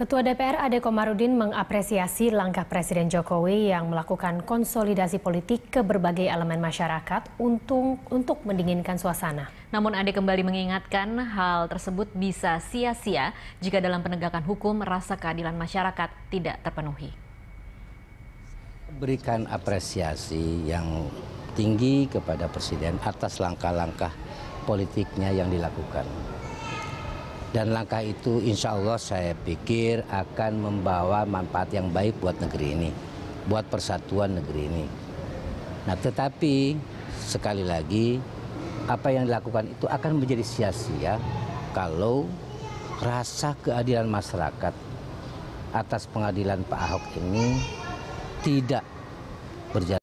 Ketua DPR Ade Komarudin mengapresiasi langkah Presiden Jokowi yang melakukan konsolidasi politik ke berbagai elemen masyarakat untuk, untuk mendinginkan suasana. Namun Ade kembali mengingatkan hal tersebut bisa sia-sia jika dalam penegakan hukum rasa keadilan masyarakat tidak terpenuhi. Berikan apresiasi yang tinggi kepada Presiden atas langkah-langkah politiknya yang dilakukan dan langkah itu insya Allah saya pikir akan membawa manfaat yang baik buat negeri ini, buat persatuan negeri ini. Nah tetapi sekali lagi apa yang dilakukan itu akan menjadi sia-sia kalau rasa keadilan masyarakat atas pengadilan Pak Ahok ini tidak berjalan.